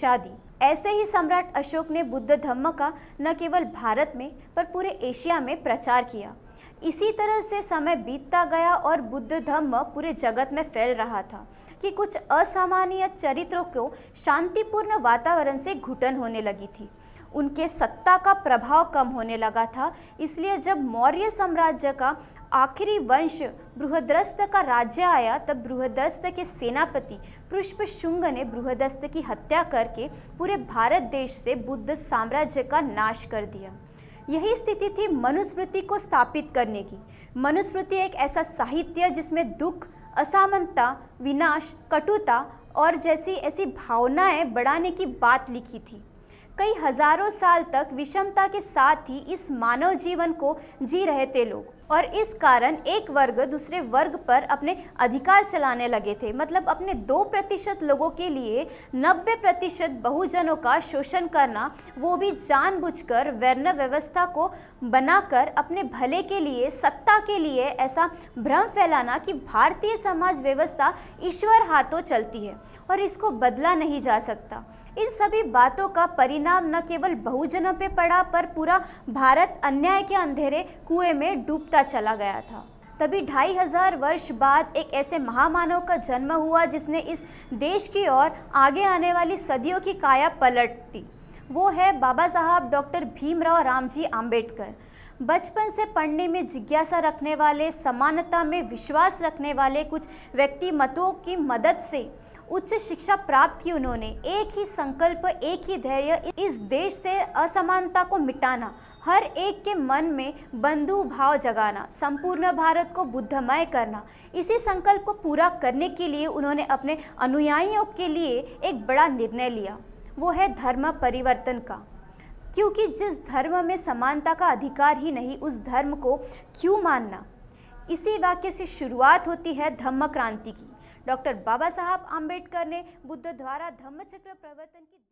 शादी ऐसे ही सम्राट अशोक ने बुद्ध धर्म का न केवल भारत में पर पूरे एशिया में प्रचार किया इसी तरह से समय बीतता गया और बुद्ध धर्म पूरे जगत में फैल रहा था कि कुछ असामान्य चरित्रों को शांतिपूर्ण वातावरण से घुटन होने लगी थी उनके सत्ता का प्रभाव कम होने लगा था इसलिए जब मौर्य साम्राज्य का आखिरी वंश बृहद्रस्त का राज्य आया तब बृहद्रस्त के सेनापति पुष्प शुंग ने बृहदस्त की हत्या करके पूरे भारत देश से बुद्ध साम्राज्य का नाश कर दिया यही स्थिति थी मनुस्मृति को स्थापित करने की मनुस्मृति एक ऐसा साहित्य जिसमें दुख असामनता विनाश कटुता और जैसी ऐसी भावनाएं बढ़ाने की बात लिखी थी कई हजारों साल तक विषमता के साथ ही इस मानव जीवन को जी रहे थे लोग और इस कारण एक वर्ग दूसरे वर्ग पर अपने अधिकार चलाने लगे थे मतलब अपने दो प्रतिशत लोगों के लिए नब्बे प्रतिशत बहुजनों का शोषण करना वो भी जानबूझकर वर्ण व्यवस्था को बनाकर अपने भले के लिए सत्ता के लिए ऐसा भ्रम फैलाना कि भारतीय समाज व्यवस्था ईश्वर हाथों चलती है और इसको बदला नहीं जा सकता इन सभी बातों का परिणाम न केवल बहुजनों पे पड़ा पर पूरा भारत अन्याय के अंधेरे कुएं में डूबता चला गया था तभी ढाई हजार वर्ष बाद एक ऐसे महामानव का जन्म हुआ जिसने इस देश की ओर आगे आने वाली सदियों की काया पलट दी वो है बाबा साहब डॉक्टर भीमराव रामजी आम्बेडकर बचपन से पढ़ने में जिज्ञासा रखने वाले समानता में विश्वास रखने वाले कुछ व्यक्ति मतों की मदद से उच्च शिक्षा प्राप्त की उन्होंने एक ही संकल्प एक ही धैर्य इस देश से असमानता को मिटाना हर एक के मन में बंधु भाव जगाना संपूर्ण भारत को बुद्धमय करना इसी संकल्प को पूरा करने के लिए उन्होंने अपने अनुयायियों के लिए एक बड़ा निर्णय लिया वो है धर्म परिवर्तन का क्योंकि जिस धर्म में समानता का अधिकार ही नहीं उस धर्म को क्यों मानना इसी वाक्य से शुरुआत होती है धम्म क्रांति की डॉक्टर बाबा साहब आम्बेडकर ने बुद्ध द्वारा धम्म चक्र प्रवर्तन की